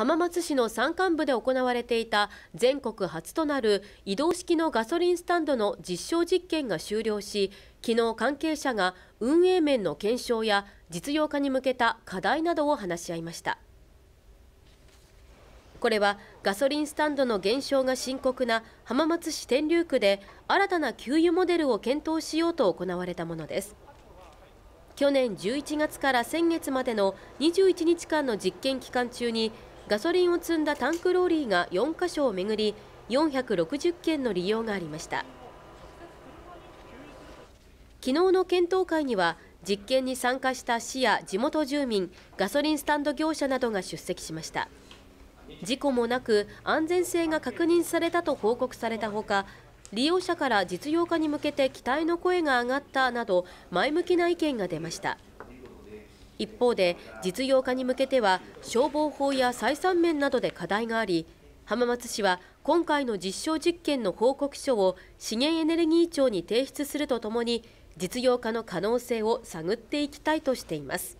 浜松市の山間部で行われていた全国初となる移動式のガソリンスタンドの実証実験が終了し昨日関係者が運営面の検証や実用化に向けた課題などを話し合いましたこれはガソリンスタンドの減少が深刻な浜松市天竜区で新たな給油モデルを検討しようと行われたものです去年11月から先月までの21日間の実験期間中にガソリンを積んだタンクローリーが4カ所を巡り460件の利用がありました昨日の検討会には実験に参加した市や地元住民ガソリンスタンド業者などが出席しました事故もなく安全性が確認されたと報告されたほか利用者から実用化に向けて期待の声が上がったなど前向きな意見が出ました。一方で実用化に向けては消防法や採算面などで課題があり浜松市は今回の実証実験の報告書を資源エネルギー庁に提出するとともに実用化の可能性を探っていきたいとしています。